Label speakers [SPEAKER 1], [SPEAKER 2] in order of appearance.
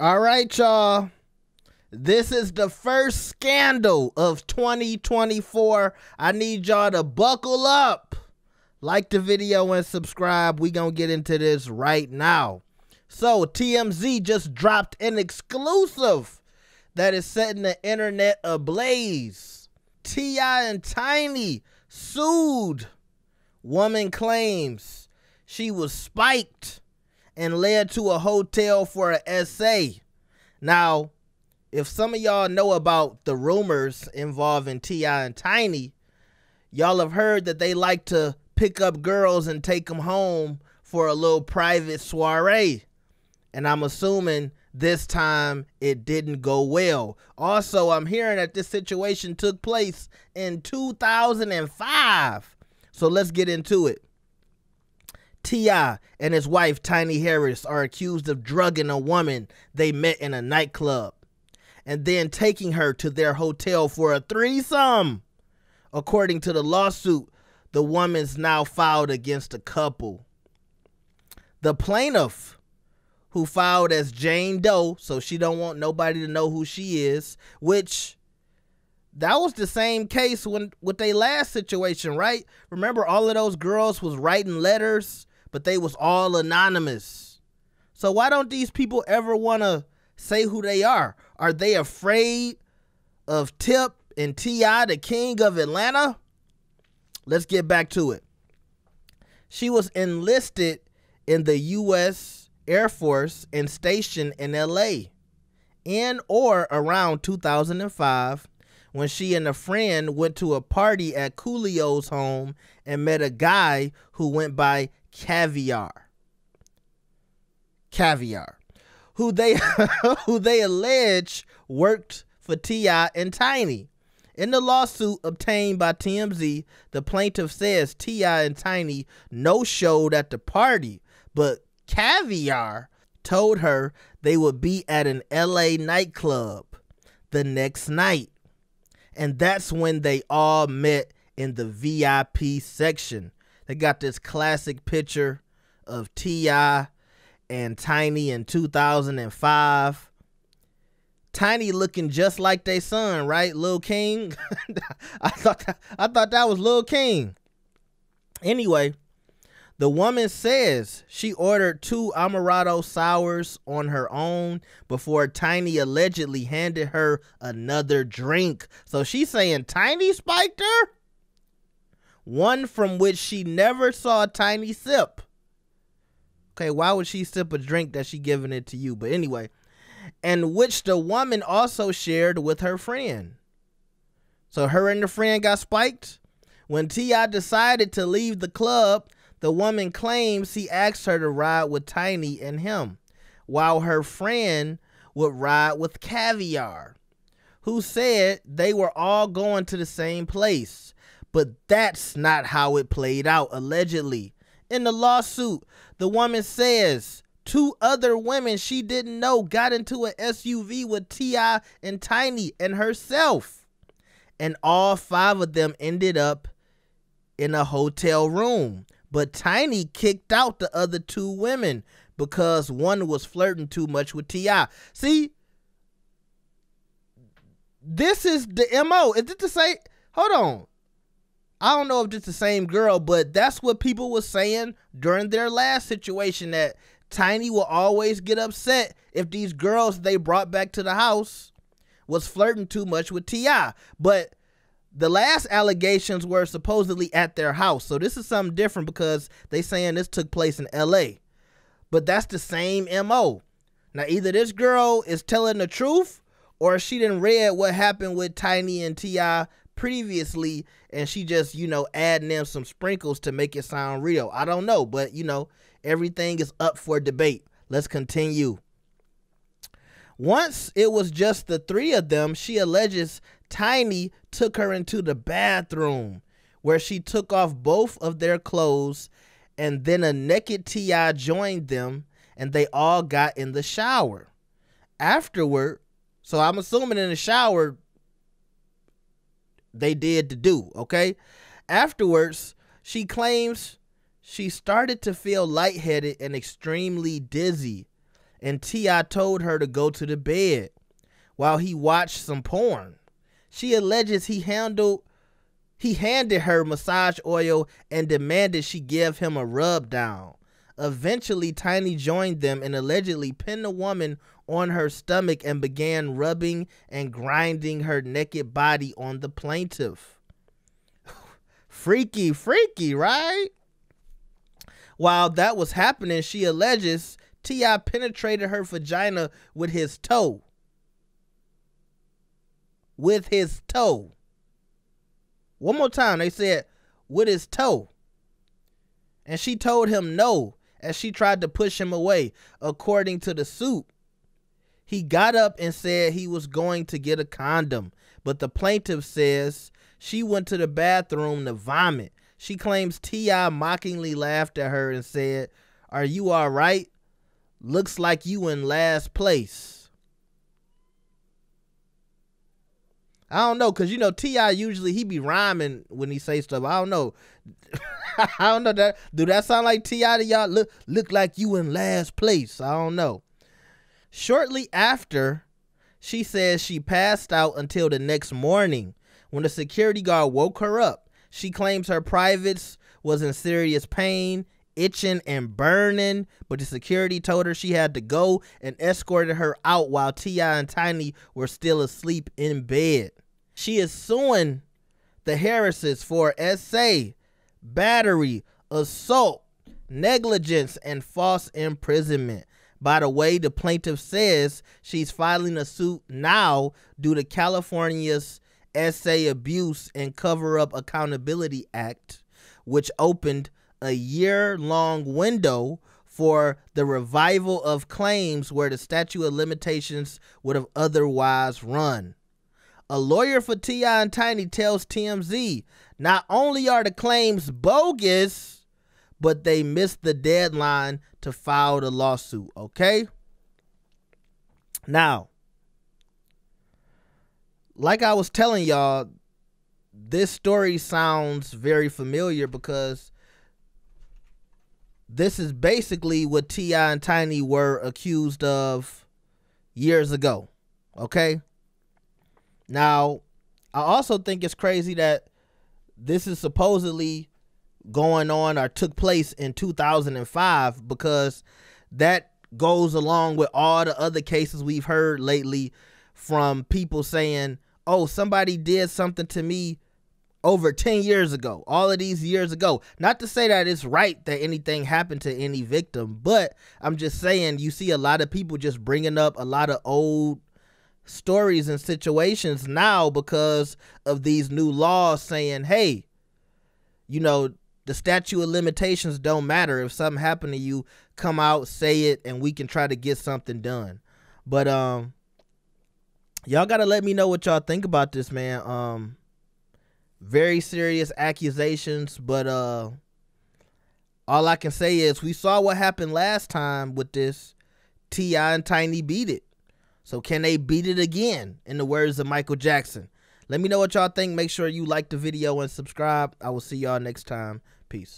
[SPEAKER 1] All right, y'all. This is the first scandal of 2024. I need y'all to buckle up. Like the video and subscribe. We going to get into this right now. So, TMZ just dropped an exclusive that is setting the internet ablaze. T.I. and Tiny sued. Woman claims she was spiked and led to a hotel for an essay. Now, if some of y'all know about the rumors involving T.I. and Tiny, y'all have heard that they like to pick up girls and take them home for a little private soiree. And I'm assuming this time it didn't go well. Also, I'm hearing that this situation took place in 2005. So let's get into it. T.I. and his wife Tiny Harris are accused of drugging a woman they met in a nightclub and then taking her to their hotel for a threesome. According to the lawsuit, the woman's now filed against the couple. The plaintiff, who filed as Jane Doe, so she don't want nobody to know who she is, which that was the same case when with their last situation, right? Remember all of those girls was writing letters but they was all anonymous. So why don't these people ever want to say who they are? Are they afraid of Tip and T.I., the king of Atlanta? Let's get back to it. She was enlisted in the U.S. Air Force and stationed in L.A. in or around 2005 when she and a friend went to a party at Coolio's home and met a guy who went by Caviar. Caviar, who they who they allege worked for T.I. and Tiny. In the lawsuit obtained by TMZ, the plaintiff says T.I. and Tiny no showed at the party, but Caviar told her they would be at an LA nightclub the next night. And that's when they all met in the VIP section they got this classic picture of T.I. and Tiny in 2005. Tiny looking just like they son, right? Lil King. I thought that, I thought that was Lil King. Anyway, the woman says she ordered two Amarado sours on her own before Tiny allegedly handed her another drink. So she's saying Tiny spiked her? one from which she never saw a tiny sip. Okay, why would she sip a drink that she giving it to you? But anyway, and which the woman also shared with her friend. So her and the friend got spiked. When T.I. decided to leave the club, the woman claims he asked her to ride with Tiny and him, while her friend would ride with Caviar, who said they were all going to the same place, but that's not how it played out, allegedly. In the lawsuit, the woman says two other women she didn't know got into an SUV with T.I. and Tiny and herself. And all five of them ended up in a hotel room. But Tiny kicked out the other two women because one was flirting too much with T.I. See, this is the MO. Is it to say? Hold on. I don't know if it's the same girl, but that's what people were saying during their last situation that Tiny will always get upset if these girls they brought back to the house was flirting too much with T.I. But the last allegations were supposedly at their house. So this is something different because they saying this took place in L.A. But that's the same M.O. Now either this girl is telling the truth or she didn't read what happened with Tiny and T.I previously and she just, you know, adding them some sprinkles to make it sound real. I don't know, but you know, everything is up for debate. Let's continue. Once it was just the three of them, she alleges Tiny took her into the bathroom where she took off both of their clothes and then a naked T.I. joined them and they all got in the shower. Afterward, so I'm assuming in the shower, they did to do, okay? Afterwards, she claims she started to feel lightheaded and extremely dizzy, and T.I. told her to go to the bed while he watched some porn. She alleges he handled he handed her massage oil and demanded she give him a rub down. Eventually, Tiny joined them and allegedly pinned the woman on her stomach and began rubbing and grinding her naked body on the plaintiff. freaky, freaky, right? While that was happening, she alleges T.I. penetrated her vagina with his toe. With his toe. One more time, they said, with his toe. And she told him no as she tried to push him away, according to the suit. He got up and said he was going to get a condom, but the plaintiff says she went to the bathroom to vomit. She claims T.I. mockingly laughed at her and said, Are you all right? Looks like you in last place. I don't know, cause you know Ti usually he be rhyming when he say stuff. I don't know. I don't know that. Do that sound like Ti to y'all? Look, look like you in last place. I don't know. Shortly after, she says she passed out until the next morning when the security guard woke her up. She claims her privates was in serious pain, itching and burning, but the security told her she had to go and escorted her out while T.I. and Tiny were still asleep in bed. She is suing the Harrises for SA, battery, assault, negligence, and false imprisonment. By the way, the plaintiff says she's filing a suit now due to California's Essay Abuse and Cover Up Accountability Act, which opened a year long window for the revival of claims where the statute of limitations would have otherwise run. A lawyer for T.I. and Tiny tells TMZ not only are the claims bogus, but they missed the deadline to file the lawsuit, okay? Now, like I was telling y'all, this story sounds very familiar because this is basically what T.I. and Tiny were accused of years ago. Okay? Now, I also think it's crazy that this is supposedly going on or took place in 2005 because that goes along with all the other cases we've heard lately from people saying, "Oh, somebody did something to me over 10 years ago, all of these years ago." Not to say that it's right that anything happened to any victim, but I'm just saying you see a lot of people just bringing up a lot of old stories and situations now because of these new laws saying, "Hey, you know, the statute of limitations don't matter. If something happened to you, come out, say it, and we can try to get something done. But um, y'all gotta let me know what y'all think about this, man. Um, very serious accusations, but uh, all I can say is we saw what happened last time with this. Ti and Tiny beat it. So can they beat it again? In the words of Michael Jackson. Let me know what y'all think. Make sure you like the video and subscribe. I will see y'all next time. Peace.